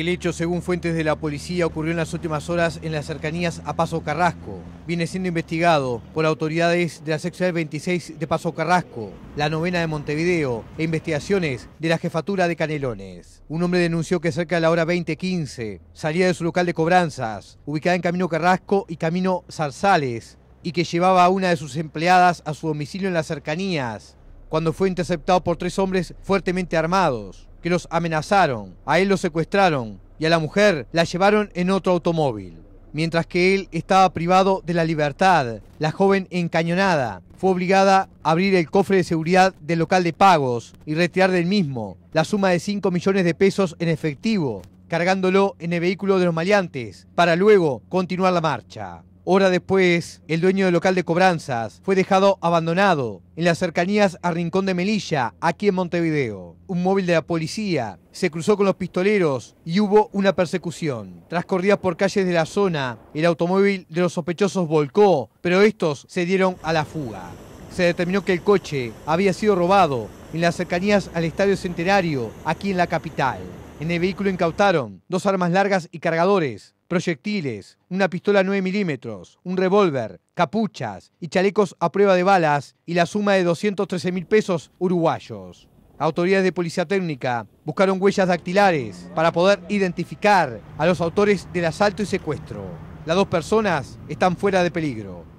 El hecho, según fuentes de la policía, ocurrió en las últimas horas en las cercanías a Paso Carrasco. Viene siendo investigado por autoridades de la sección 26 de Paso Carrasco, la novena de Montevideo e investigaciones de la jefatura de Canelones. Un hombre denunció que cerca de la hora 20.15 salía de su local de cobranzas, ubicada en Camino Carrasco y Camino Zarzales, y que llevaba a una de sus empleadas a su domicilio en las cercanías, cuando fue interceptado por tres hombres fuertemente armados que los amenazaron, a él lo secuestraron y a la mujer la llevaron en otro automóvil. Mientras que él estaba privado de la libertad, la joven encañonada fue obligada a abrir el cofre de seguridad del local de pagos y retirar del mismo la suma de 5 millones de pesos en efectivo, cargándolo en el vehículo de los maleantes, para luego continuar la marcha. Hora después, el dueño del local de cobranzas fue dejado abandonado en las cercanías a Rincón de Melilla, aquí en Montevideo. Un móvil de la policía se cruzó con los pistoleros y hubo una persecución. corridas por calles de la zona, el automóvil de los sospechosos volcó, pero estos se dieron a la fuga. Se determinó que el coche había sido robado en las cercanías al Estadio Centenario, aquí en la capital. En el vehículo incautaron dos armas largas y cargadores, proyectiles, una pistola 9 milímetros, un revólver, capuchas y chalecos a prueba de balas y la suma de 213 mil pesos uruguayos. Autoridades de policía técnica buscaron huellas dactilares para poder identificar a los autores del asalto y secuestro. Las dos personas están fuera de peligro.